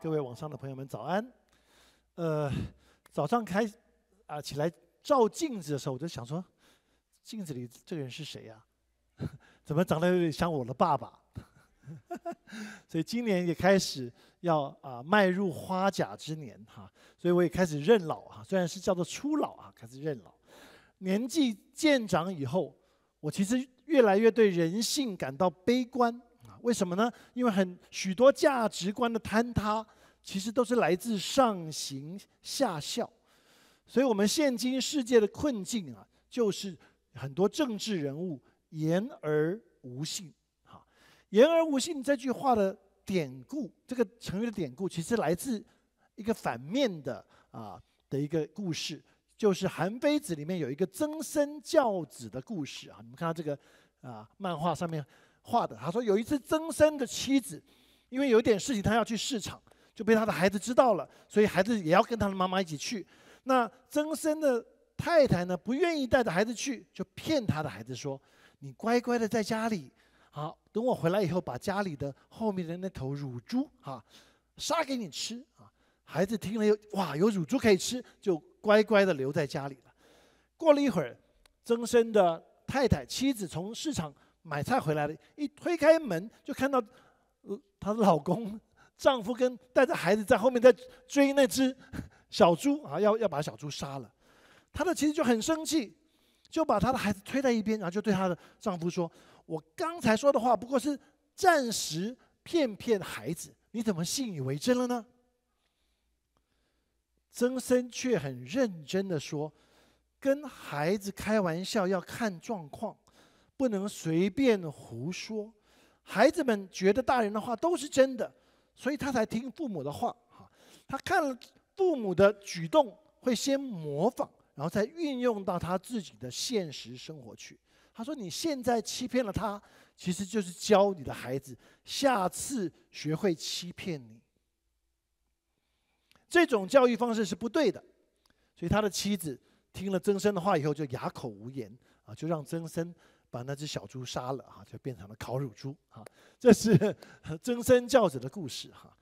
各位网上的朋友们，早安！呃，早上开啊起来照镜子的时候，我就想说，镜子里这个人是谁呀？怎么长得有点像我的爸爸？所以今年也开始要啊迈入花甲之年哈，所以我也开始认老哈，虽然是叫做初老啊，开始认老。年纪渐长以后，我其实越来越对人性感到悲观。为什么呢？因为很许多价值观的坍塌，其实都是来自上行下效，所以我们现今世界的困境啊，就是很多政治人物言而无信。哈，言而无信这句话的典故，这个成语的典故，其实来自一个反面的啊的一个故事，就是《韩非子》里面有一个“曾生教子”的故事啊。你们看这个啊，漫画上面。画的，他说有一次，曾生的妻子，因为有点事情，他要去市场，就被他的孩子知道了，所以孩子也要跟他的妈妈一起去。那曾生的太太呢，不愿意带着孩子去，就骗他的孩子说：“你乖乖的在家里，好，等我回来以后，把家里的后面的那头乳猪啊，杀给你吃啊。”孩子听了，哇，有乳猪可以吃，就乖乖的留在家里了。过了一会儿，曾生的太太妻子从市场。买菜回来了一推开门就看到，呃，她的老公、丈夫跟带着孩子在后面在追那只小猪啊，要要把小猪杀了。她的其实就很生气，就把她的孩子推在一边，然后就对她的丈夫说：“我刚才说的话不过是暂时骗骗孩子，你怎么信以为真了呢？”曾生却很认真的说：“跟孩子开玩笑要看状况。”不能随便胡说，孩子们觉得大人的话都是真的，所以他才听父母的话。哈，他看了父母的举动，会先模仿，然后再运用到他自己的现实生活去。他说：“你现在欺骗了他，其实就是教你的孩子下次学会欺骗你。”这种教育方式是不对的，所以他的妻子听了曾生的话以后就哑口无言啊，就让曾生。把那只小猪杀了啊，就变成了烤乳猪啊。这是曾生教子的故事哈。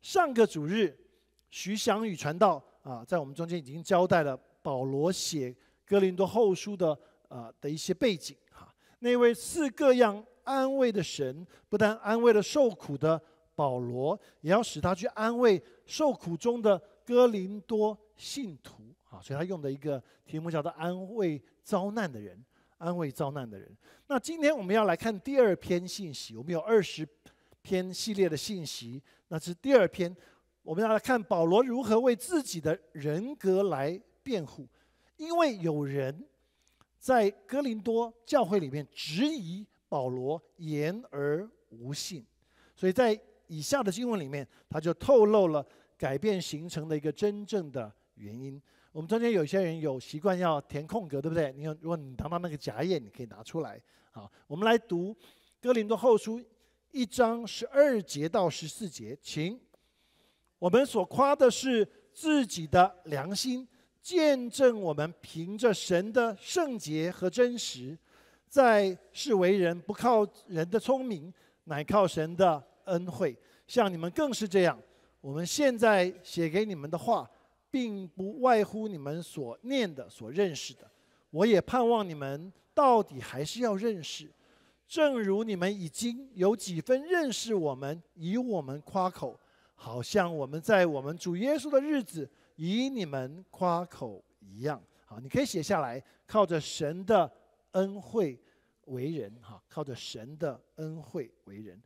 上个主日，徐祥宇传道啊，在我们中间已经交代了保罗写哥林多后书的啊的一些背景哈。那位是各样安慰的神，不但安慰了受苦的保罗，也要使他去安慰受苦中的哥林多信徒啊。所以他用的一个题目叫做“安慰遭难的人”。安慰遭难的人。那今天我们要来看第二篇信息，我们有二十篇系列的信息，那是第二篇。我们要来看保罗如何为自己的人格来辩护，因为有人在哥林多教会里面质疑保罗言而无信，所以在以下的经文里面，他就透露了改变形成的一个真正的原因。我们中间有些人有习惯要填空格，对不对？你看，如果你拿到那个夹页，你可以拿出来。好，我们来读《哥林多后书》一章十二节到十四节，请。我们所夸的是自己的良心，见证我们凭着神的圣洁和真实，在世为人，不靠人的聪明，乃靠神的恩惠，像你们更是这样。我们现在写给你们的话。并不外乎你们所念的、所认识的。我也盼望你们到底还是要认识，正如你们已经有几分认识我们，以我们夸口，好像我们在我们主耶稣的日子以你们夸口一样。好，你可以写下来，靠着神的恩惠为人，哈，靠着神的恩惠为人。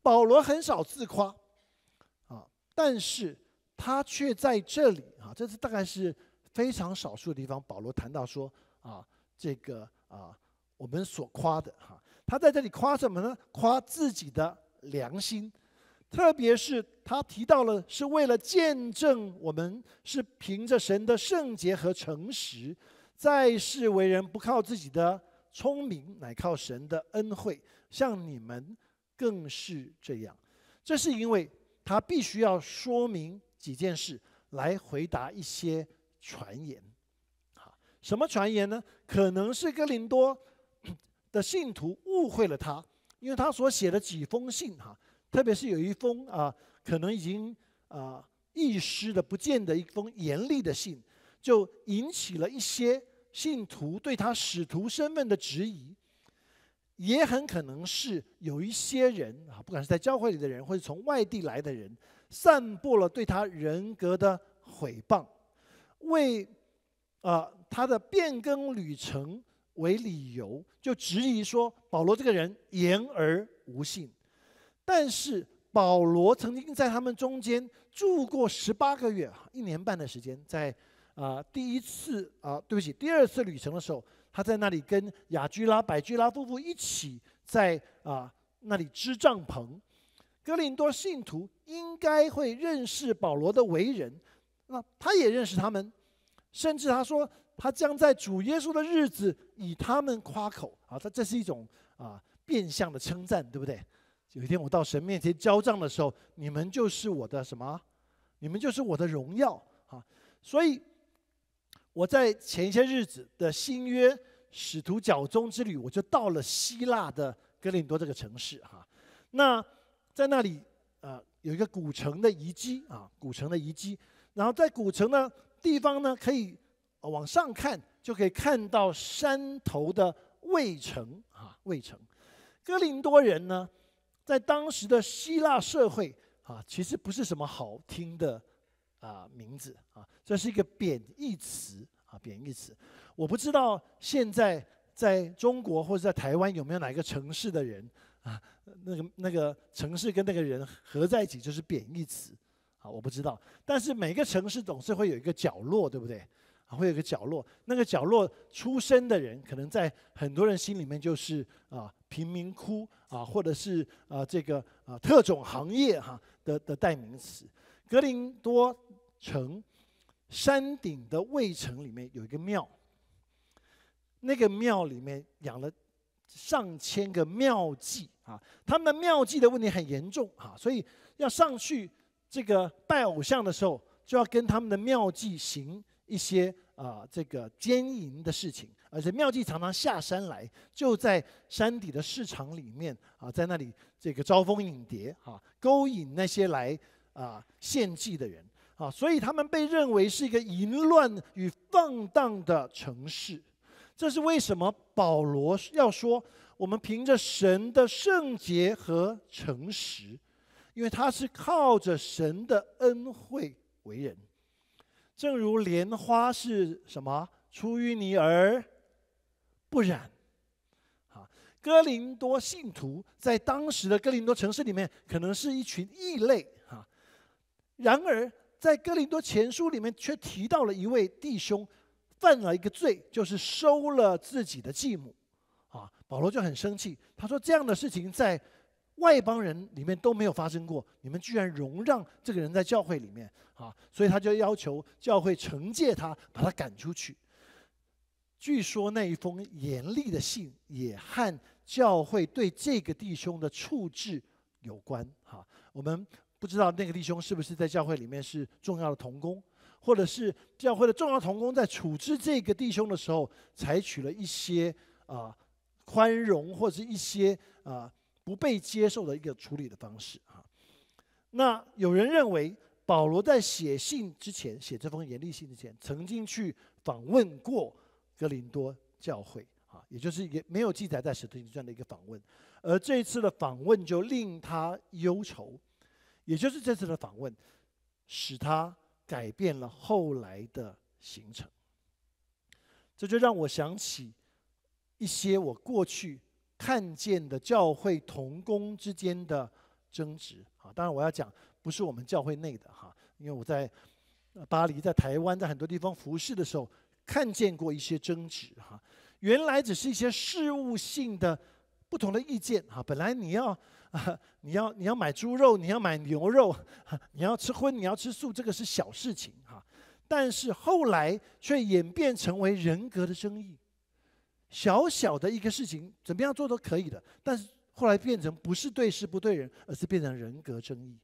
保罗很少自夸，啊，但是。他却在这里啊，这是大概是非常少数的地方。保罗谈到说啊，这个啊，我们所夸的哈，他在这里夸什么呢？夸自己的良心，特别是他提到了，是为了见证我们是凭着神的圣洁和诚实，在世为人不靠自己的聪明，乃靠神的恩惠，像你们更是这样。这是因为他必须要说明。几件事来回答一些传言，好，什么传言呢？可能是哥林多的信徒误会了他，因为他所写的几封信哈，特别是有一封啊，可能已经啊遗失的不见的一封严厉的信，就引起了一些信徒对他使徒身份的质疑，也很可能是有一些人啊，不管是在教会里的人，或者从外地来的人。散布了对他人格的毁谤，为啊他的变更旅程为理由，就质疑说保罗这个人言而无信。但是保罗曾经在他们中间住过十八个月，一年半的时间，在啊第一次啊对不起，第二次旅程的时候，他在那里跟雅居拉、百居拉夫妇一起在啊那里支帐篷，哥林多信徒。应该会认识保罗的为人，那他也认识他们，甚至他说他将在主耶稣的日子以他们夸口啊，他这是一种啊变相的称赞，对不对？有一天我到神面前交账的时候，你们就是我的什么？你们就是我的荣耀啊！所以我在前一些日子的新约使徒脚中之旅，我就到了希腊的哥林多这个城市哈，那在那里呃。有一个古城的遗迹啊，古城的遗迹，然后在古城呢地方呢，可以往上看，就可以看到山头的卫城啊，卫城。哥林多人呢，在当时的希腊社会啊，其实不是什么好听的啊名字啊，这是一个贬义词啊，贬义词。我不知道现在在中国或者在台湾有没有哪一个城市的人。啊，那个那个城市跟那个人合在一起就是贬义词，啊，我不知道。但是每个城市总是会有一个角落，对不对？啊，会有个角落，那个角落出生的人，可能在很多人心里面就是啊贫民窟啊，或者是啊这个啊特种行业哈的的代名词。格林多城山顶的卫城里面有一个庙，那个庙里面养了上千个妙妓。啊，他们的妙计的问题很严重啊，所以要上去这个拜偶像的时候，就要跟他们的妙计行一些啊这个奸淫的事情，而且妙计常常下山来，就在山底的市场里面啊，在那里这个招蜂引蝶啊，勾引那些来啊献祭的人啊，所以他们被认为是一个淫乱与放荡的城市，这是为什么保罗要说。我们凭着神的圣洁和诚实，因为他是靠着神的恩惠为人，正如莲花是什么出淤泥而不染。啊，哥林多信徒在当时的哥林多城市里面可能是一群异类啊，然而在哥林多前书里面却提到了一位弟兄犯了一个罪，就是收了自己的继母。啊，保罗就很生气，他说这样的事情在外邦人里面都没有发生过，你们居然容让这个人在教会里面啊，所以他就要求教会惩戒他，把他赶出去。据说那一封严厉的信也和教会对这个弟兄的处置有关。哈，我们不知道那个弟兄是不是在教会里面是重要的同工，或者是教会的重要同工在处置这个弟兄的时候采取了一些啊。宽容或者一些啊不被接受的一个处理的方式啊，那有人认为保罗在写信之前，写这封严厉信之前，曾经去访问过格林多教会啊，也就是也没有记载在使徒行传的一个访问，而这一次的访问就令他忧愁，也就是这次的访问使他改变了后来的行程，这就让我想起。一些我过去看见的教会同工之间的争执啊，当然我要讲不是我们教会内的哈，因为我在巴黎、在台湾、在很多地方服侍的时候，看见过一些争执哈。原来只是一些事务性的不同的意见哈。本来你要啊，你要你要买猪肉，你要买牛肉，你要吃荤你要吃素，这个是小事情哈，但是后来却演变成为人格的争议。小小的一个事情，怎么样做都可以的，但是后来变成不是对事不对人，而是变成人格争议，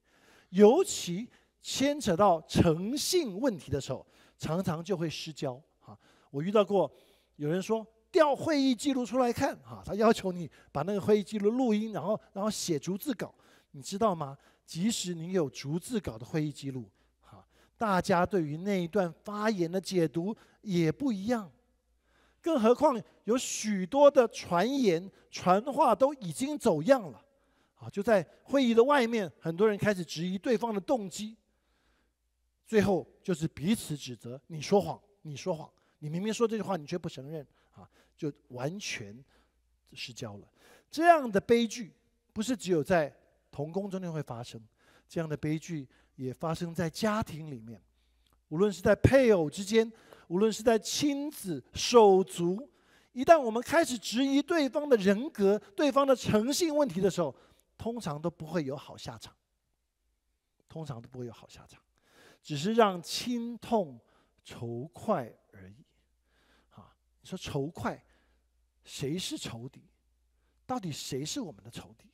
尤其牵扯到诚信问题的时候，常常就会失交。哈，我遇到过有人说调会议记录出来看，哈，他要求你把那个会议记录录音，然后然后写逐字稿，你知道吗？即使你有逐字稿的会议记录，哈，大家对于那一段发言的解读也不一样。更何况有许多的传言、传话都已经走样了，啊，就在会议的外面，很多人开始质疑对方的动机，最后就是彼此指责，你说谎，你说谎，你明明说这句话，你却不承认，啊，就完全失交了。这样的悲剧不是只有在童工中间会发生，这样的悲剧也发生在家庭里面，无论是在配偶之间。无论是在亲子、手足，一旦我们开始质疑对方的人格、对方的诚信问题的时候，通常都不会有好下场。通常都不会有好下场，只是让亲痛仇快而已。啊，你说仇快，谁是仇敌？到底谁是我们的仇敌？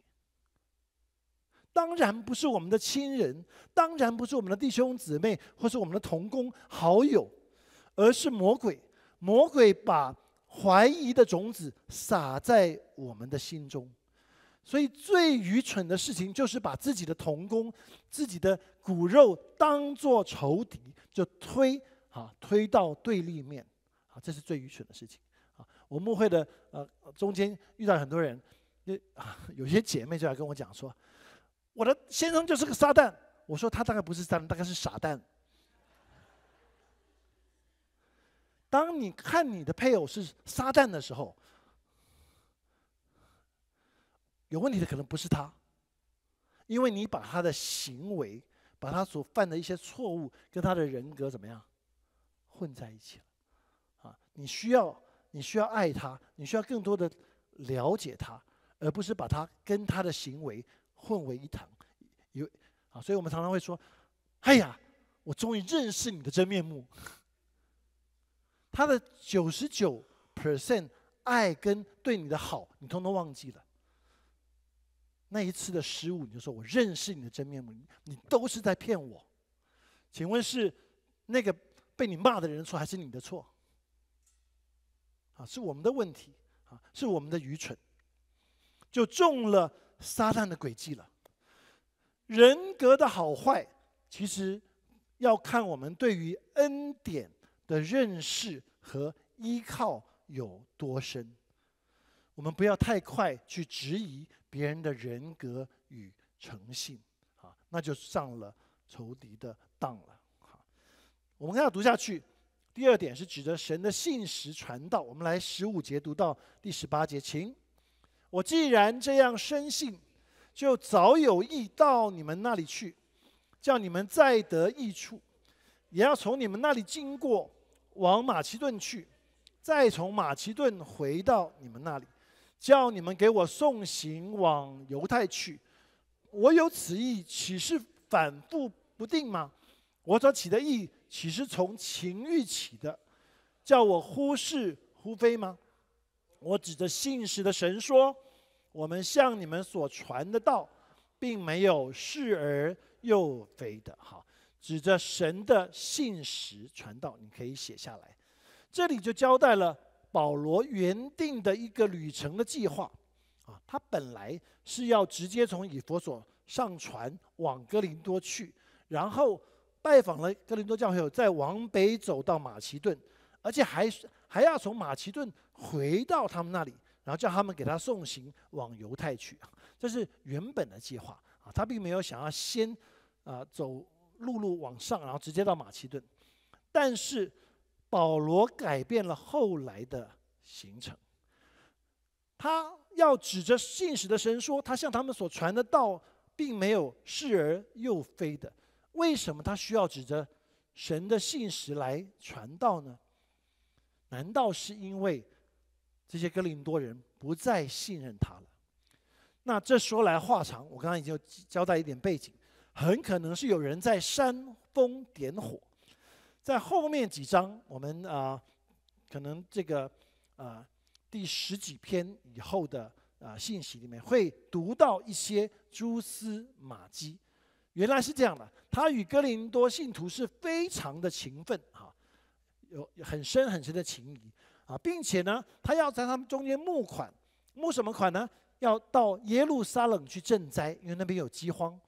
当然不是我们的亲人，当然不是我们的弟兄姊妹，或是我们的同工好友。而是魔鬼，魔鬼把怀疑的种子撒在我们的心中，所以最愚蠢的事情就是把自己的童工、自己的骨肉当做仇敌，就推啊推到对立面，啊，这是最愚蠢的事情啊！我牧会的呃中间遇到很多人，啊有些姐妹就来跟我讲说，我的先生就是个撒旦，我说他大概不是撒旦，大概是傻蛋。当你看你的配偶是撒旦的时候，有问题的可能不是他，因为你把他的行为、把他所犯的一些错误跟他的人格怎么样混在一起了啊！你需要你需要爱他，你需要更多的了解他，而不是把他跟他的行为混为一谈。有啊，所以我们常常会说：“哎呀，我终于认识你的真面目。”他的九十九 percent 爱跟对你的好，你通通忘记了。那一次的失误，你就说我认识你的真面目，你都是在骗我。请问是那个被你骂的人错，还是你的错？啊，是我们的问题啊，是我们的愚蠢，就中了撒旦的诡计了。人格的好坏，其实要看我们对于恩典的认识。和依靠有多深？我们不要太快去质疑别人的人格与诚信，啊，那就上了仇敌的当了。好，我们要读下去。第二点是指着神的信实传道。我们来十五节读到第十八节，请我既然这样深信，就早有意到你们那里去，叫你们再得益处，也要从你们那里经过。往马其顿去，再从马其顿回到你们那里，叫你们给我送行往犹太去。我有此意，岂是反复不定吗？我所起的意，岂是从情欲起的？叫我忽是忽非吗？我指着信实的神说，我们向你们所传的道，并没有是而又非的。好。指着神的信实传道，你可以写下来。这里就交代了保罗原定的一个旅程的计划，啊，他本来是要直接从以佛所上船往哥林多去，然后拜访了哥林多教会，再往北走到马其顿，而且还还要从马其顿回到他们那里，然后叫他们给他送行往犹太去。这是原本的计划啊，他并没有想要先啊走。陆路往上，然后直接到马其顿。但是保罗改变了后来的行程，他要指着信使的神说，他向他们所传的道，并没有是而又非的。为什么他需要指着神的信使来传道呢？难道是因为这些哥林多人不再信任他了？那这说来话长，我刚刚已经交代一点背景。很可能是有人在煽风点火，在后面几章，我们啊，可能这个啊第十几篇以后的啊信息里面会读到一些蛛丝马迹。原来是这样的，他与哥林多信徒是非常的情分啊，有很深很深的情谊啊，并且呢，他要在他们中间募款，募什么款呢？要到耶路撒冷去赈灾，因为那边有饥荒。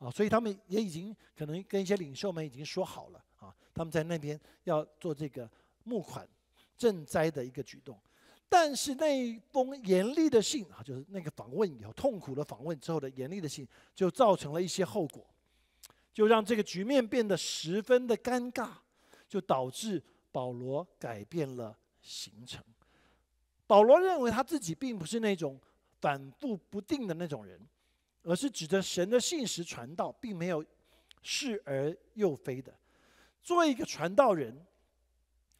啊，所以他们也已经可能跟一些领袖们已经说好了啊，他们在那边要做这个募款、赈灾的一个举动，但是那一封严厉的信啊，就是那个访问以后痛苦的访问之后的严厉的信，就造成了一些后果，就让这个局面变得十分的尴尬，就导致保罗改变了行程。保罗认为他自己并不是那种反复不定的那种人。而是指着神的信实传道，并没有是而又非的。做一个传道人，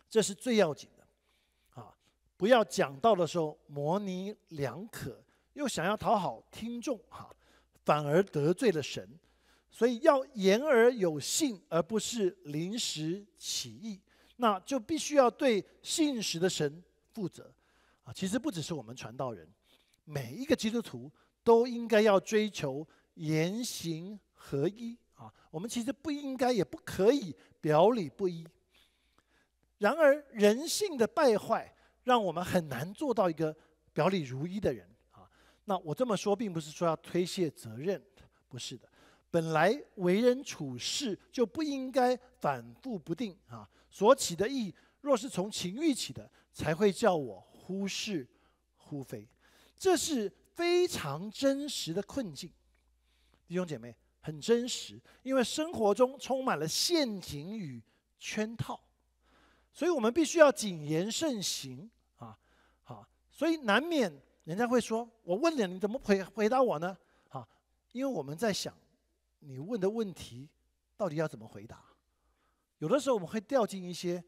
这是最要紧的啊！不要讲道的时候模棱两可，又想要讨好听众哈，反而得罪了神。所以要言而有信，而不是临时起意。那就必须要对信实的神负责啊！其实不只是我们传道人，每一个基督徒。都应该要追求言行合一啊！我们其实不应该，也不可以表里不一。然而人性的败坏，让我们很难做到一个表里如一的人啊。那我这么说，并不是说要推卸责任，不是的。本来为人处事就不应该反复不定啊。所起的意，若是从情欲起的，才会叫我忽是忽非，这是。非常真实的困境，弟兄姐妹，很真实，因为生活中充满了陷阱与圈套，所以我们必须要谨言慎行啊，好，所以难免人家会说，我问了你怎么回回答我呢？好，因为我们在想，你问的问题到底要怎么回答？有的时候我们会掉进一些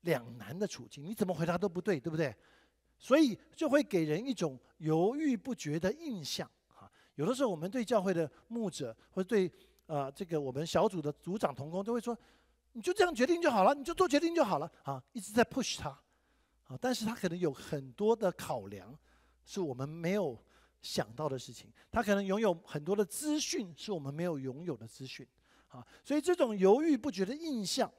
两难的处境，你怎么回答都不对，对不对？所以就会给人一种犹豫不决的印象，哈。有的时候我们对教会的牧者，或者对呃这个我们小组的组长同工，都会说：“你就这样决定就好了，你就做决定就好了。”啊，一直在 push 他，啊，但是他可能有很多的考量，是我们没有想到的事情。他可能拥有很多的资讯，是我们没有拥有的资讯，啊，所以这种犹豫不决的印象，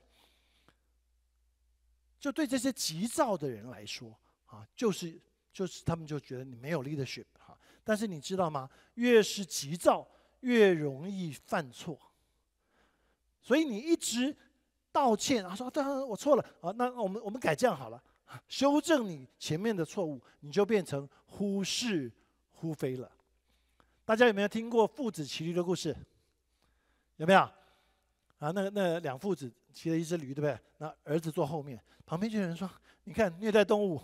就对这些急躁的人来说。啊，就是就是，他们就觉得你没有 leadership 哈。但是你知道吗？越是急躁，越容易犯错。所以你一直道歉，啊，说：“对，我错了。”啊，那我们我们改这样好了，修正你前面的错误，你就变成忽是忽非了。大家有没有听过父子骑驴的故事？有没有？啊，那那两父子骑了一只驴，对不对？那儿子坐后面，旁边就有人说：“你看，虐待动物。”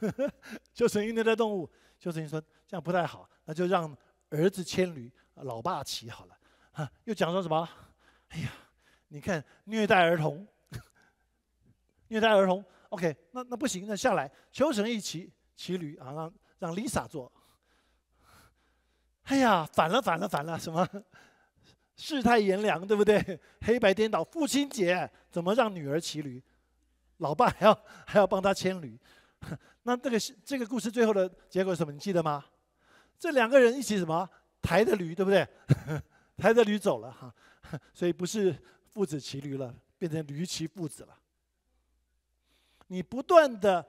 呵呵，邱成玉虐待动物。邱神说：“这样不太好，那就让儿子牵驴，老爸骑好了。”又讲说什么？哎呀，你看虐待儿童，虐待儿童。OK，那那不行，那下来，求神一骑骑驴啊，让让 Lisa 坐。哎呀，反了反了反了，什么世态炎凉，对不对？黑白颠倒，父亲节怎么让女儿骑驴？老爸还要还要帮他牵驴？那这个是这个故事最后的结果是什么？你记得吗？这两个人一起什么抬着驴，对不对？抬着驴走了哈，所以不是父子骑驴了，变成驴骑父子了。你不断的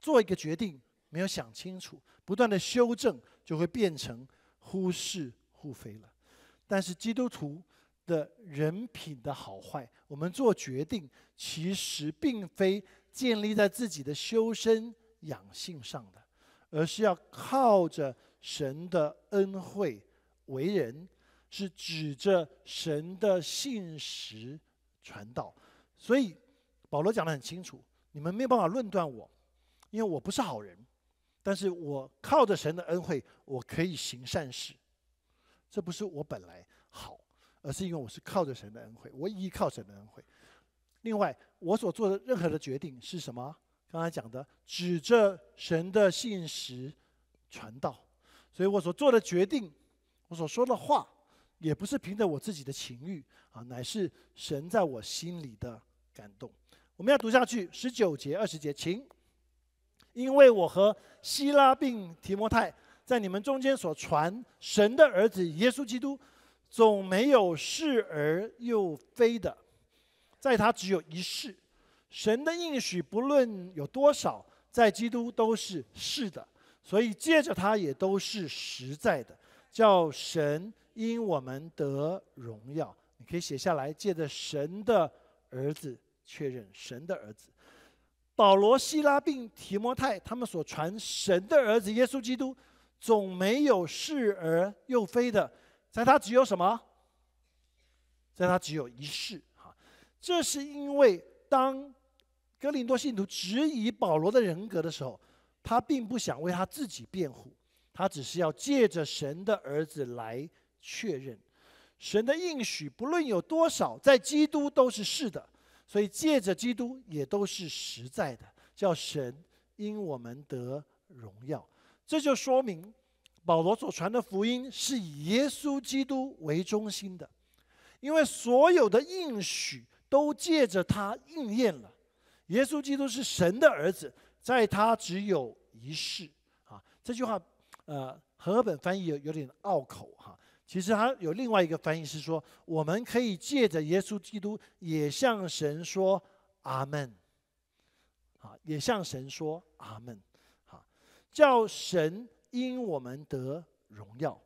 做一个决定，没有想清楚，不断的修正，就会变成忽是忽非了。但是基督徒的人品的好坏，我们做决定其实并非。建立在自己的修身养性上的，而是要靠着神的恩惠为人，是指着神的信实传道。所以保罗讲得很清楚，你们没有办法论断我，因为我不是好人，但是我靠着神的恩惠，我可以行善事。这不是我本来好，而是因为我是靠着神的恩惠，我依靠神的恩惠。另外，我所做的任何的决定是什么？刚才讲的，指着神的信实传道，所以，我所做的决定，我所说的话，也不是凭着我自己的情欲啊，乃是神在我心里的感动。我们要读下去，十九节二十节，请。因为我和希拉并提摩太在你们中间所传神的儿子耶稣基督，总没有是而又非的。在他只有一世，神的应许不论有多少，在基督都是是的，所以借着他也都是实在的，叫神因我们得荣耀。你可以写下来，借着神的儿子确认神的儿子。保罗、西拉并提摩太，他们所传神的儿子耶稣基督，总没有是而又非的，在他只有什么？在他只有一世。这是因为，当格林多信徒质疑保罗的人格的时候，他并不想为他自己辩护，他只是要借着神的儿子来确认，神的应许不论有多少，在基督都是是的，所以借着基督也都是实在的，叫神因我们得荣耀。这就说明，保罗所传的福音是以耶稣基督为中心的，因为所有的应许。都借着他应验了，耶稣基督是神的儿子，在他只有一世啊。这句话，呃，和本翻译有有点拗口哈。其实他有另外一个翻译是说，我们可以借着耶稣基督，也向神说阿门，啊，也向神说阿门，啊，叫神因我们得荣耀。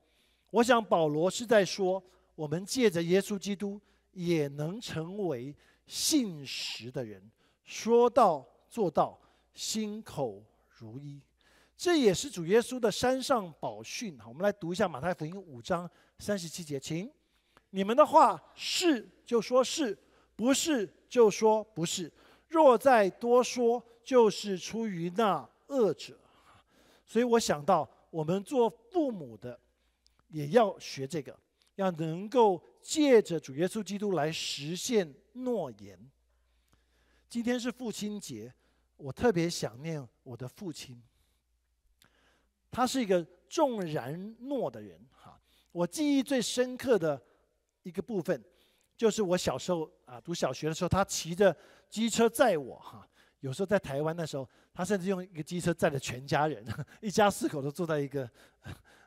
我想保罗是在说，我们借着耶稣基督。也能成为信实的人，说到做到，心口如一。这也是主耶稣的山上宝训。好，我们来读一下马太福音五章三十七节，请：你们的话是就说是，不是就说不是。若再多说，就是出于那恶者。所以我想到，我们做父母的也要学这个，要能够。借着主耶稣基督来实现诺言。今天是父亲节，我特别想念我的父亲。他是一个重然诺的人哈。我记忆最深刻的一个部分，就是我小时候啊，读小学的时候，他骑着机车载我哈。有时候在台湾的时候，他甚至用一个机车载着全家人，一家四口都坐在一个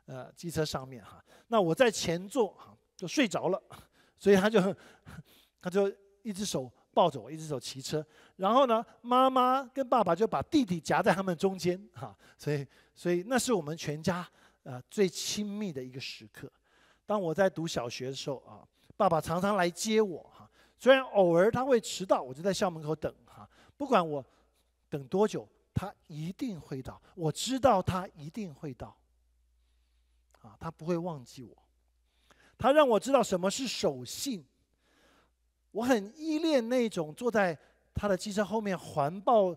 呃机车上面哈。那我在前座哈。就睡着了，所以他就他就一只手抱着我，一只手骑车。然后呢，妈妈跟爸爸就把弟弟夹在他们中间，哈。所以，所以那是我们全家啊最亲密的一个时刻。当我在读小学的时候啊，爸爸常常来接我，哈。虽然偶尔他会迟到，我就在校门口等，哈。不管我等多久，他一定会到。我知道他一定会到，啊，他不会忘记我。他让我知道什么是守信。我很依恋那种坐在他的汽车后面，环抱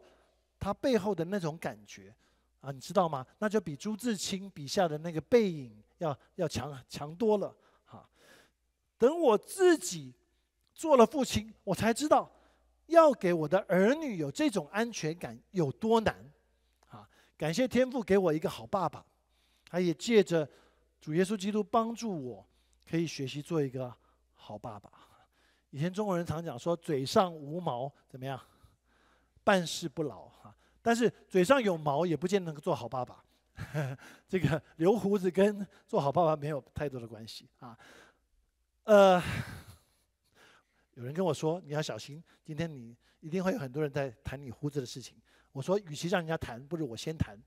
他背后的那种感觉，啊，你知道吗？那就比朱自清笔下的那个背影要要强强多了。哈，等我自己做了父亲，我才知道要给我的儿女有这种安全感有多难。啊，感谢天父给我一个好爸爸，他也借着主耶稣基督帮助我。可以学习做一个好爸爸。以前中国人常讲说“嘴上无毛，怎么样，办事不牢”哈。但是嘴上有毛也不见得能够做好爸爸。这个留胡子跟做好爸爸没有太多的关系啊。呃，有人跟我说你要小心，今天你一定会有很多人在谈你胡子的事情。我说，与其让人家谈，不如我先谈。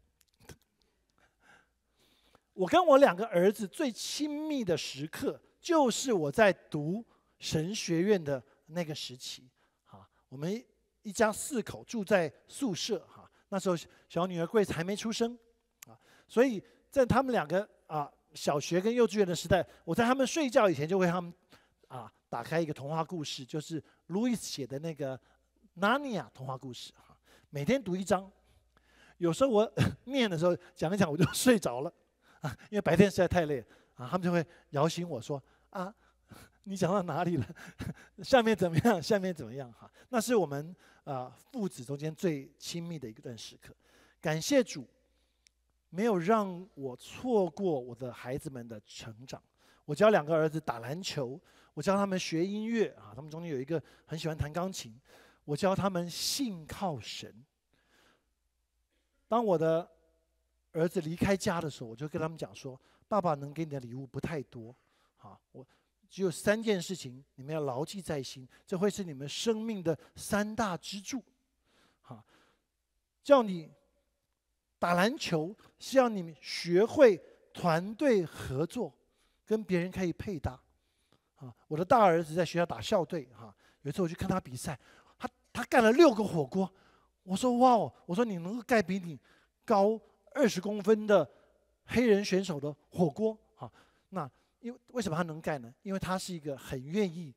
我跟我两个儿子最亲密的时刻，就是我在读神学院的那个时期。哈，我们一家四口住在宿舍。哈，那时候小女儿桂子还没出生，啊，所以在他们两个啊小学跟幼稚园的时代，我在他们睡觉以前就为他们啊打开一个童话故事，就是路易斯写的那个《纳尼亚》童话故事。哈，每天读一章，有时候我 念的时候讲一讲，我就睡着了。因为白天实在太累啊，他们就会摇醒我说：“啊，你讲到哪里了？下面怎么样？下面怎么样？”哈，那是我们啊父子中间最亲密的一段时刻。感谢主，没有让我错过我的孩子们的成长。我教两个儿子打篮球，我教他们学音乐啊。他们中间有一个很喜欢弹钢琴。我教他们信靠神。当我的。儿子离开家的时候，我就跟他们讲说：“爸爸能给你的礼物不太多，啊，我只有三件事情你们要牢记在心，这会是你们生命的三大支柱，啊，叫你打篮球是让你们学会团队合作，跟别人可以配搭，啊，我的大儿子在学校打校队哈，有一次我去看他比赛，他他干了六个火锅，我说哇，哦，我说你能够盖比你高。”二十公分的黑人选手的火锅啊，那因为为什么他能干呢？因为他是一个很愿意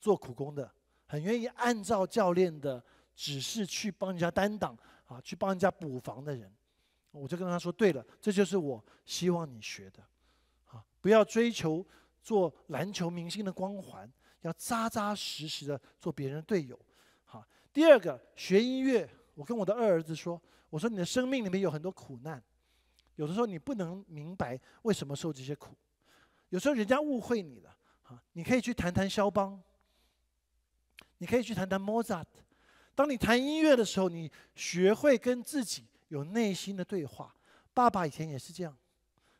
做苦工的，很愿意按照教练的指示去帮人家担当啊，去帮人家补防的人。我就跟他说：“对了，这就是我希望你学的啊，不要追求做篮球明星的光环，要扎扎实实的做别人队友。”好，第二个学音乐，我跟我的二儿子说。我说你的生命里面有很多苦难，有的时候你不能明白为什么受这些苦，有时候人家误会你了啊，你可以去谈谈肖邦，你可以去谈谈莫扎特。当你谈音乐的时候，你学会跟自己有内心的对话。爸爸以前也是这样，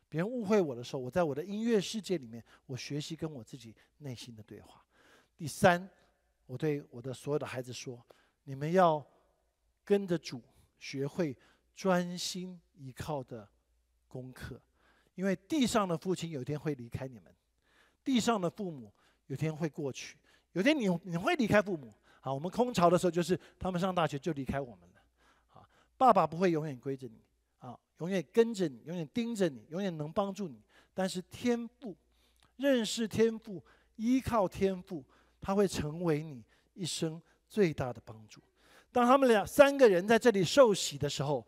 别人误会我的时候，我在我的音乐世界里面，我学习跟我自己内心的对话。第三，我对我的所有的孩子说，你们要跟着主。学会专心依靠的功课，因为地上的父亲有天会离开你们，地上的父母有天会过去，有天你你会离开父母。好，我们空巢的时候，就是他们上大学就离开我们了。好，爸爸不会永远归着你，啊，永远跟着你，永远盯着你，永远能帮助你。但是天赋，认识天赋，依靠天赋，他会成为你一生最大的帮助。当他们两三个人在这里受洗的时候，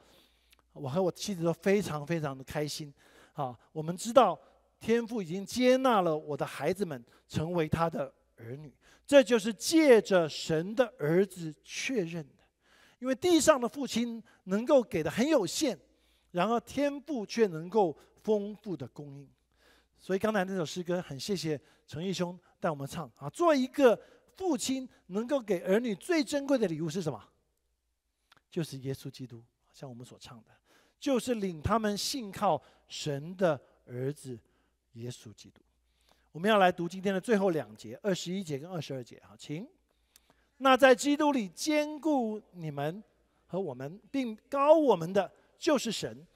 我和我妻子都非常非常的开心。啊，我们知道天父已经接纳了我的孩子们成为他的儿女，这就是借着神的儿子确认的。因为地上的父亲能够给的很有限，然而天父却能够丰富的供应。所以刚才那首诗歌很谢谢陈毅兄带我们唱。啊，做一个父亲能够给儿女最珍贵的礼物是什么？就是耶稣基督，像我们所唱的，就是领他们信靠神的儿子耶稣基督。我们要来读今天的最后两节，二十一节跟二十二节啊，请。那在基督里兼顾你们和我们，并高我们的就是神，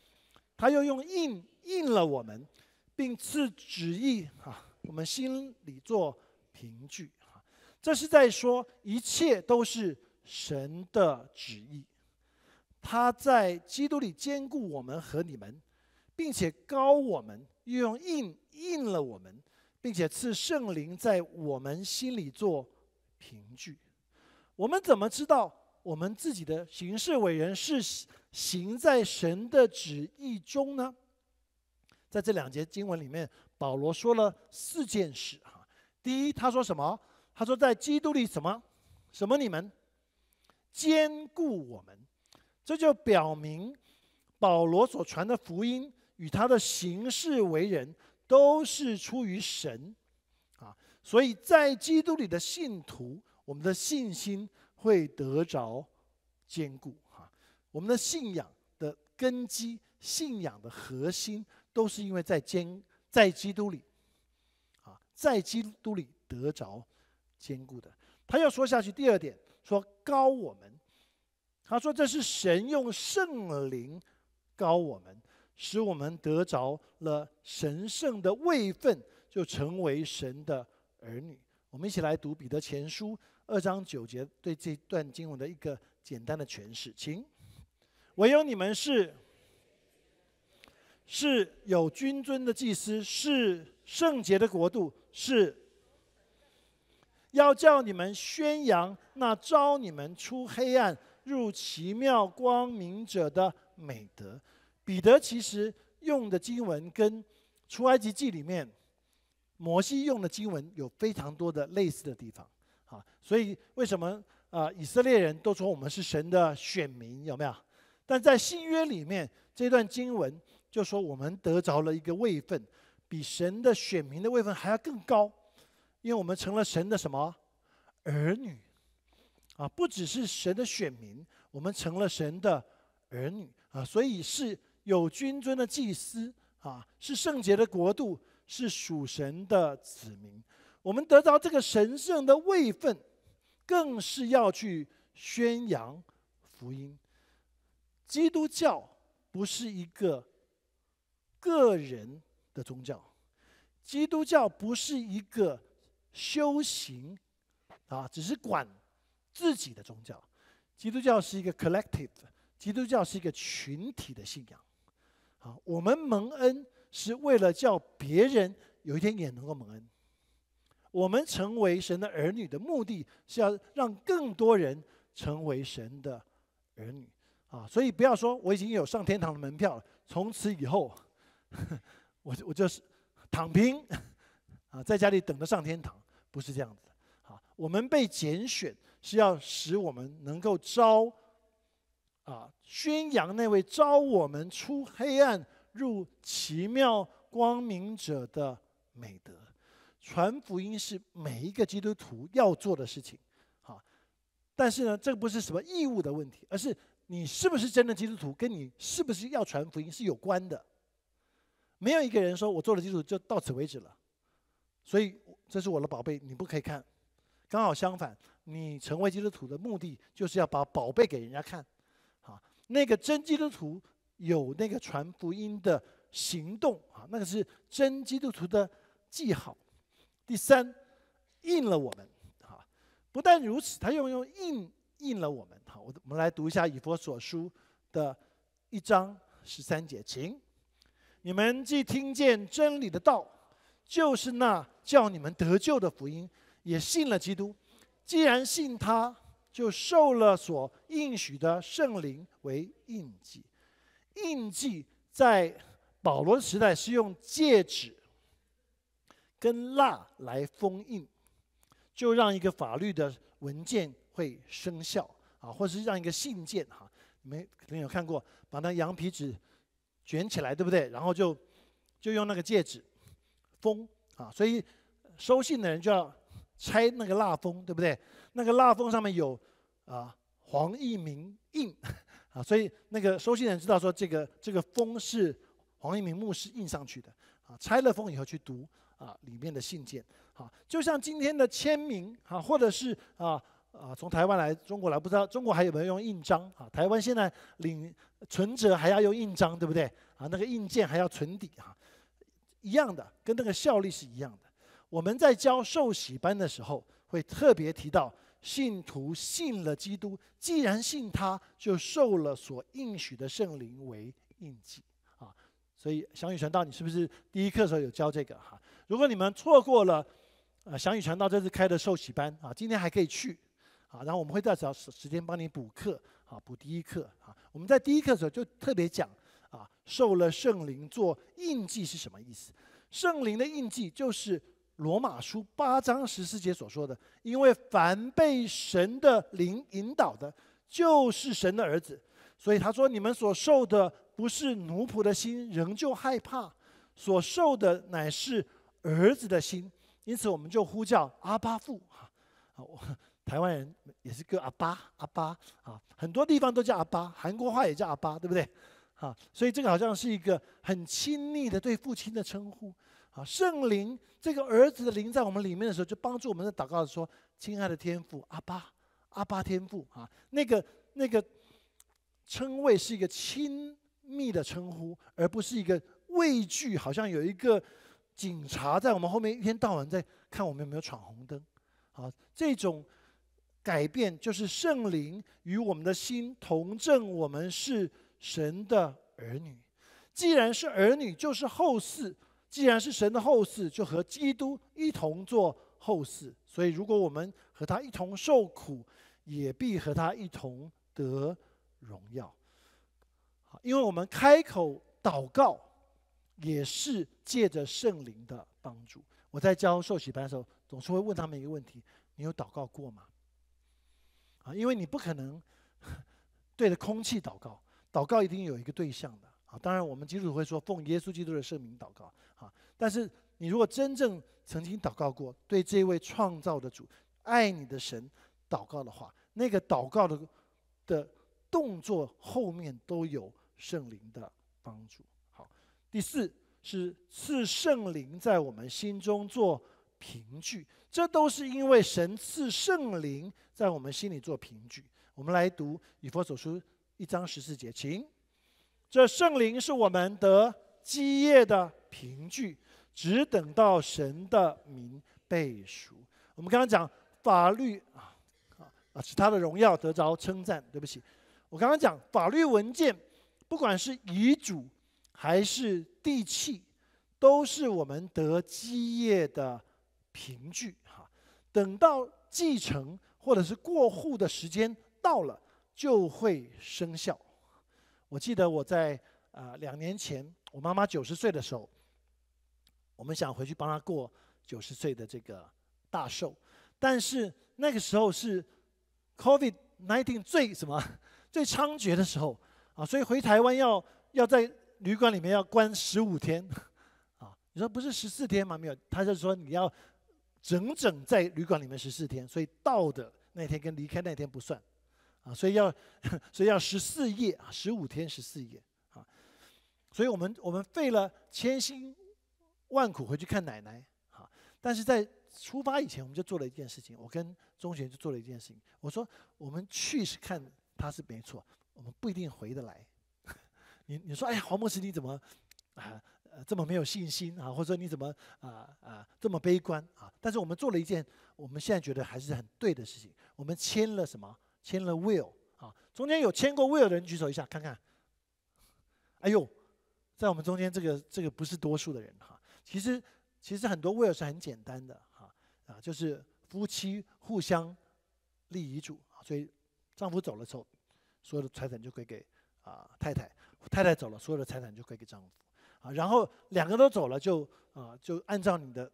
他又用印印了我们，并赐旨意啊，我们心里做凭据啊。这是在说，一切都是神的旨意。他在基督里兼顾我们和你们，并且高我们，又用印印了我们，并且赐圣灵在我们心里做凭据。我们怎么知道我们自己的行事为人是行在神的旨意中呢？在这两节经文里面，保罗说了四件事哈。第一，他说什么？他说在基督里什么？什么你们兼顾我们？这就表明，保罗所传的福音与他的行事为人都是出于神，啊，所以在基督里的信徒，我们的信心会得着坚固哈，我们的信仰的根基、信仰的核心，都是因为在坚在基督里，啊，在基督里得着坚固的。他要说下去，第二点说高我们。他说：“这是神用圣灵告我们，使我们得着了神圣的位分，就成为神的儿女。我们一起来读《彼得前书》二章九节，对这段经文的一个简单的诠释。请，唯有你们是是有君尊的祭司，是圣洁的国度，是要叫你们宣扬那招你们出黑暗。”入奇妙光明者的美德，彼得其实用的经文跟出埃及记里面摩西用的经文有非常多的类似的地方啊，所以为什么啊以色列人都说我们是神的选民有没有？但在新约里面这段经文就说我们得着了一个位份，比神的选民的位份还要更高，因为我们成了神的什么儿女。啊，不只是神的选民，我们成了神的儿女啊，所以是有君尊的祭司啊，是圣洁的国度，是属神的子民。我们得到这个神圣的位分，更是要去宣扬福音。基督教不是一个个人的宗教，基督教不是一个修行啊，只是管。自己的宗教，基督教是一个 collective，基督教是一个群体的信仰。好，我们蒙恩是为了叫别人有一天也能够蒙恩。我们成为神的儿女的目的是要让更多人成为神的儿女。啊，所以不要说我已经有上天堂的门票了，从此以后 我我就是躺平啊，在家里等着上天堂，不是这样子的。啊，我们被拣选。是要使我们能够招，啊，宣扬那位招我们出黑暗入奇妙光明者的美德，传福音是每一个基督徒要做的事情，啊，但是呢，这个不是什么义务的问题，而是你是不是真的基督徒，跟你是不是要传福音是有关的，没有一个人说我做了基督徒就到此为止了，所以这是我的宝贝，你不可以看，刚好相反。你成为基督徒的目的，就是要把宝贝给人家看，啊，那个真基督徒有那个传福音的行动，啊，那个是真基督徒的记号。第三，印了我们，啊，不但如此，他又用印印了我们，好，我我们来读一下以佛所书的一章十三节，请，你们既听见真理的道，就是那叫你们得救的福音，也信了基督。既然信他，就受了所应许的圣灵为印记。印记在保罗时代是用戒指跟蜡来封印，就让一个法律的文件会生效啊，或是让一个信件哈，没可能有看过，把那羊皮纸卷起来，对不对？然后就就用那个戒指封啊，所以收信的人就要。拆那个蜡封，对不对？那个蜡封上面有啊黄一鸣印 啊，所以那个收信人知道说这个这个封是黄一鸣牧师印上去的啊。拆了封以后去读啊里面的信件，好，就像今天的签名啊，或者是啊啊从台湾来中国来，不知道中国还有没有用印章啊？台湾现在领存折还要用印章，对不对？啊，那个印件还要存底哈，一样的，跟那个效力是一样的。我们在教受洗班的时候，会特别提到信徒信了基督，既然信他，就受了所应许的圣灵为印记啊。所以，祥宇传道，你是不是第一课的时候有教这个哈？如果你们错过了，呃，祥宇传道这次开的受洗班啊，今天还可以去啊。然后我们会再找时间帮你补课啊，补第一课啊。我们在第一课的时候就特别讲啊，受了圣灵做印记是什么意思？圣灵的印记就是。罗马书八章十四节所说的：“因为凡被神的灵引导的，就是神的儿子。”所以他说：“你们所受的不是奴仆的心，仍旧害怕；所受的乃是儿子的心。因此，我们就呼叫阿巴父。”啊，台湾人也是个阿巴阿巴啊，很多地方都叫阿巴，韩国话也叫阿巴，对不对？啊，所以这个好像是一个很亲昵的对父亲的称呼。啊，圣灵这个儿子的灵在我们里面的时候，就帮助我们在祷告说：“亲爱的天父，阿爸，阿爸，天父啊，那个那个称谓是一个亲密的称呼，而不是一个畏惧，好像有一个警察在我们后面一天到晚在看我们有没有闯红灯。”好，这种改变就是圣灵与我们的心同证，我们是神的儿女。既然是儿女，就是后嗣。既然是神的后嗣，就和基督一同做后嗣。所以，如果我们和他一同受苦，也必和他一同得荣耀。好，因为我们开口祷告，也是借着圣灵的帮助。我在教受洗班的时候，总是会问他们一个问题：你有祷告过吗？啊，因为你不可能 对着空气祷告，祷告一定有一个对象的。当然，我们基督徒会说奉耶稣基督的圣名祷告啊。但是，你如果真正曾经祷告过对这位创造的主、爱你的神祷告的话，那个祷告的的动作后面都有圣灵的帮助。好，第四是赐圣灵在我们心中做凭据，这都是因为神赐圣灵在我们心里做凭据。我们来读以弗所书一章十四节，请。这圣灵是我们得基业的凭据，只等到神的名背熟。我们刚刚讲法律啊啊啊，是他的荣耀得着称赞。对不起，我刚刚讲法律文件，不管是遗嘱还是地契，都是我们得基业的凭据哈。等到继承或者是过户的时间到了，就会生效。我记得我在啊两年前，我妈妈九十岁的时候，我们想回去帮她过九十岁的这个大寿，但是那个时候是 COVID nineteen 最什么最猖獗的时候啊，所以回台湾要要在旅馆里面要关十五天，啊，你说不是十四天吗？没有，他就说你要整整在旅馆里面十四天，所以到的那天跟离开那天不算。啊，所以要，所以要十四页啊，十五天十四页啊，所以我们我们费了千辛万苦回去看奶奶啊，但是在出发以前我们就做了一件事情，我跟钟玄就做了一件事情，我说我们去是看他是没错，我们不一定回得来。你你说哎呀，黄博士你怎么啊这么没有信心啊，或者说你怎么啊啊这么悲观啊？但是我们做了一件我们现在觉得还是很对的事情，我们签了什么？签了 will 啊，中间有签过 will 的人举手一下看看。哎呦，在我们中间这个这个不是多数的人哈。其实其实很多 will 是很简单的哈啊，就是夫妻互相立遗嘱啊，所以丈夫走了之后，所有的财产就归给啊太太，太太走了所有的财产就归给丈夫啊，然后两个都走了就啊就按照你的。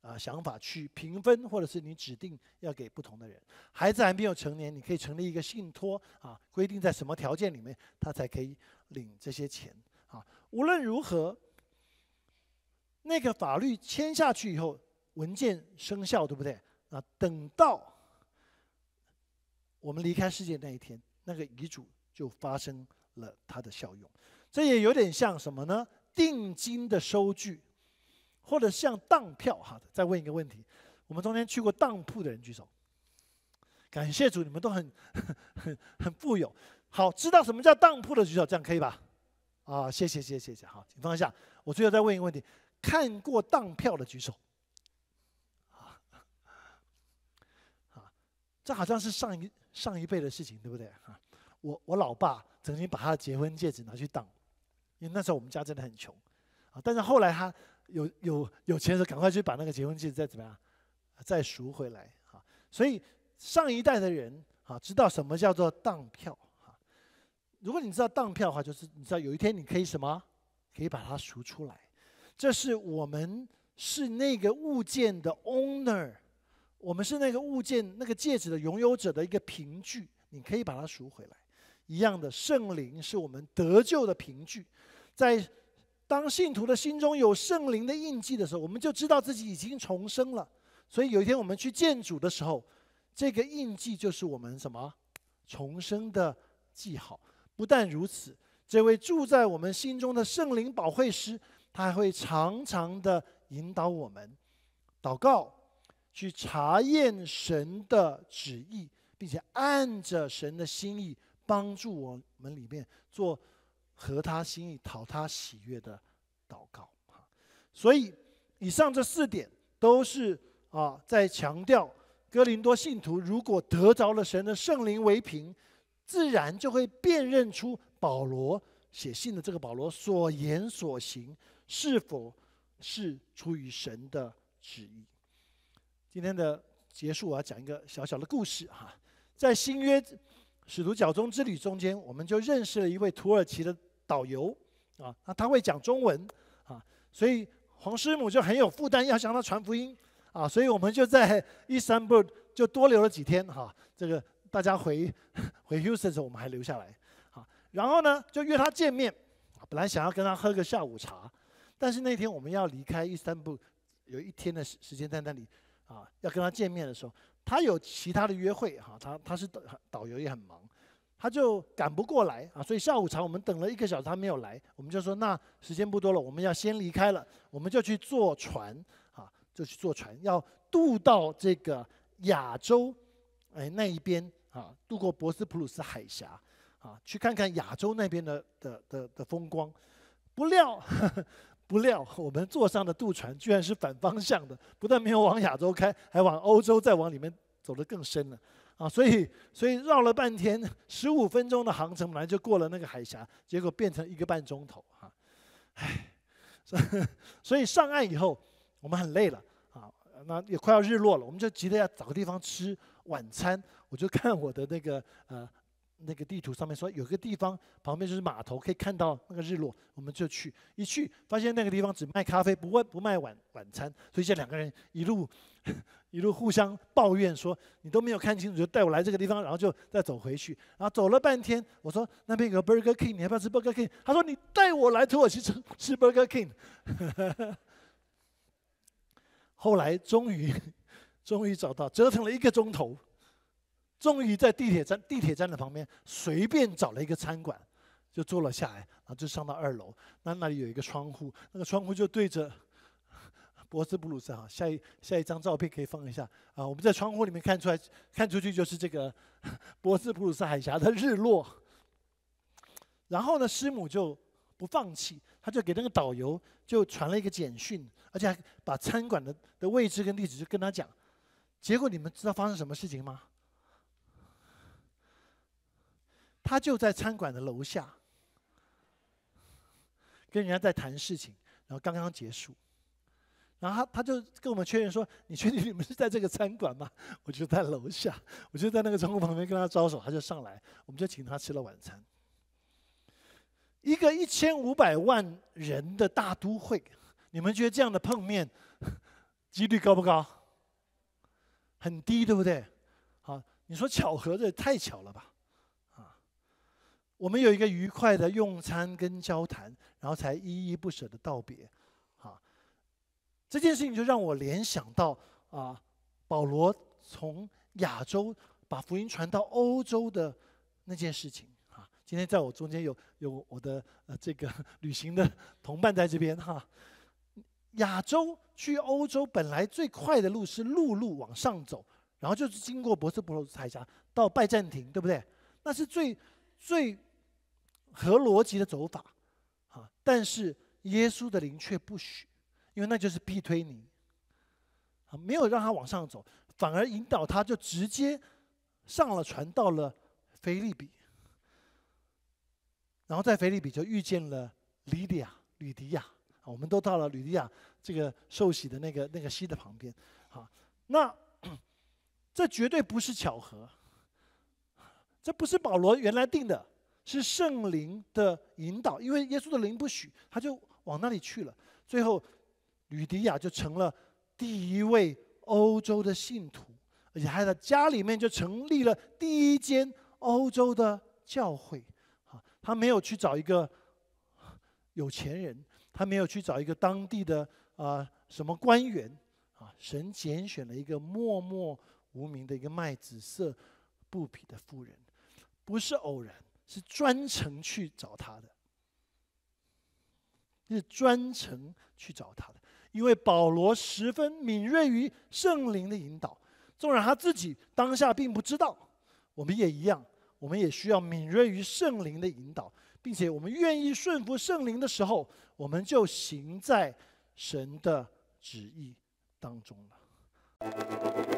啊，想法去平分，或者是你指定要给不同的人。孩子还没有成年，你可以成立一个信托啊，规定在什么条件里面他才可以领这些钱啊。无论如何，那个法律签下去以后，文件生效，对不对？啊，等到我们离开世界那一天，那个遗嘱就发生了它的效用。这也有点像什么呢？定金的收据。或者像当票哈，再问一个问题：我们中间去过当铺的人举手。感谢主，你们都很很 很富有。好，知道什么叫当铺的举手，这样可以吧？啊，谢谢谢谢谢谢。好，请放下。我最后再问一个问题：看过当票的举手。啊，啊，这好像是上一上一辈的事情，对不对？哈，我我老爸曾经把他的结婚戒指拿去当，因为那时候我们家真的很穷。啊，但是后来他。有有有钱人赶快去把那个结婚戒指再怎么样，再赎回来啊！所以上一代的人啊，知道什么叫做当票啊？如果你知道当票的话，就是你知道有一天你可以什么，可以把它赎出来。这是我们是那个物件的 owner，我们是那个物件那个戒指的拥有者的一个凭据，你可以把它赎回来。一样的，圣灵是我们得救的凭据，在。当信徒的心中有圣灵的印记的时候，我们就知道自己已经重生了。所以有一天我们去见主的时候，这个印记就是我们什么重生的记号。不但如此，这位住在我们心中的圣灵保惠师，他还会常常的引导我们祷告，去查验神的旨意，并且按着神的心意帮助我们里面做。合他心意、讨他喜悦的祷告，哈，所以以上这四点都是啊，在强调哥林多信徒如果得着了神的圣灵为凭，自然就会辨认出保罗写信的这个保罗所言所行是否是出于神的旨意。今天的结束，我要讲一个小小的故事哈，在新约使徒脚中之旅中间，我们就认识了一位土耳其的。导游啊，那他会讲中文啊，所以黄师母就很有负担，要向他传福音啊，所以我们就在伊 r 布就多留了几天哈。这个大家回 回 Houston 的时候，我们还留下来啊，然后呢就约他见面，本来想要跟他喝个下午茶，但是那天我们要离开伊 r 布，有一天的时时间在那里啊，要跟他见面的时候，他有其他的约会哈，他他是导导游也很忙。他就赶不过来啊，所以下午茶我们等了一个小时，他没有来，我们就说那时间不多了，我们要先离开了。我们就去坐船，啊，就去坐船，要渡到这个亚洲，哎那一边啊，渡过博斯普鲁斯海峡，啊，去看看亚洲那边的的的的风光。不料，不料，我们坐上的渡船居然是反方向的，不但没有往亚洲开，还往欧洲，再往里面走得更深了。啊，所以所以绕了半天，十五分钟的航程本来就过了那个海峡，结果变成一个半钟头，哈，唉，所以上岸以后，我们很累了，啊，那也快要日落了，我们就急着要找个地方吃晚餐，我就看我的那个呃。那个地图上面说有个地方旁边就是码头，可以看到那个日落，我们就去。一去发现那个地方只卖咖啡，不卖不卖晚晚餐。所以这两个人一路 一路互相抱怨说：“你都没有看清楚就带我来这个地方。”然后就再走回去，然后走了半天。我说：“那边有个 Burger King，你要不要吃 Burger King？” 他说：“你带我来土耳其吃吃 Burger King。”后 来终于终于找到，折腾了一个钟头。终于在地铁站地铁站的旁边随便找了一个餐馆，就坐了下来，然后就上到二楼。那那里有一个窗户，那个窗户就对着博斯 布鲁斯哈。下一下一张照片可以放一下啊！我们在窗户里面看出来看出去就是这个博斯 布鲁斯海峡的日落。然后呢，师母就不放弃，他就给那个导游就传了一个简讯，而且还把餐馆的的位置跟地址就跟他讲。结果你们知道发生什么事情吗？他就在餐馆的楼下，跟人家在谈事情，然后刚刚结束，然后他他就跟我们确认说：“你确定你们是在这个餐馆吗？” 我就在楼下，我就在那个窗库旁边跟他招手，他就上来，我们就请他吃了晚餐。一个一千五百万人的大都会，你们觉得这样的碰面 几率高不高？很低，对不对？好，你说巧合，这也太巧了吧？我们有一个愉快的用餐跟交谈，然后才依依不舍的道别，哈，这件事情就让我联想到啊，保罗从亚洲把福音传到欧洲的那件事情，哈，今天在我中间有有我的呃这个旅行的 同伴在这边哈，亚洲去欧洲本来最快的路是陆路往上走，然后就是经过博斯普鲁斯海峡到拜占庭，对不对？那是最最。合逻辑的走法，啊！但是耶稣的灵却不许，因为那就是逼推你，啊，没有让他往上走，反而引导他，就直接上了船，到了菲利比，然后在菲利比就遇见了莉迪亚、吕迪亚，我们都到了吕迪亚这个受洗的那个那个溪的旁边，啊，那这绝对不是巧合，这不是保罗原来定的。是圣灵的引导，因为耶稣的灵不许，他就往那里去了。最后，吕迪亚就成了第一位欧洲的信徒，而且他的家里面就成立了第一间欧洲的教会。啊，他没有去找一个有钱人，他没有去找一个当地的啊什么官员，啊，神拣选了一个默默无名的一个卖紫色布匹的妇人，不是偶然。是专程去找他的，是专程去找他的，因为保罗十分敏锐于圣灵的引导，纵然他自己当下并不知道。我们也一样，我们也需要敏锐于圣灵的引导，并且我们愿意顺服圣灵的时候，我们就行在神的旨意当中了。